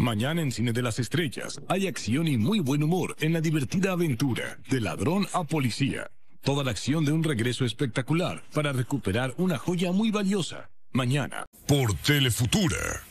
Mañana en Cine de las Estrellas hay acción y muy buen humor en la divertida aventura de ladrón a policía. Toda la acción de un regreso espectacular para recuperar una joya muy valiosa. Mañana. Por Telefutura